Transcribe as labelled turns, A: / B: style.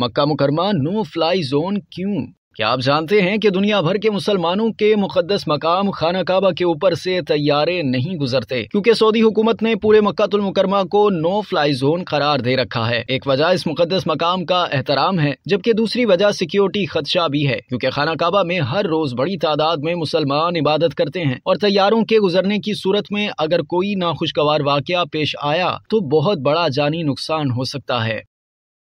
A: मक्का Mukarramah no fly zone क्यों क्या आप जानते हैं कि दुनिया भर के मुसलमानों के मुकदस मकाम खाना काबा के ऊपर से तैयारे नहीं गुजरते क्योंकि सऊदी हुकूमत ने पूरे मक्का मुकरमा को नो फ्लाई जोन करार दे रखा है एक वजह इस मुकदस मकाम का एहतराम है जबकि दूसरी वजह सिक्योरिटी खदशा भी है क्योंकि खाना काबा में हर रोज बड़ी तादाद में मुसलमान इबादत करते हैं और तैयारों के गुजरने की सूरत में अगर कोई नाखुशगवार वाक़ पेश आया तो बहुत बड़ा जानी नुकसान हो सकता है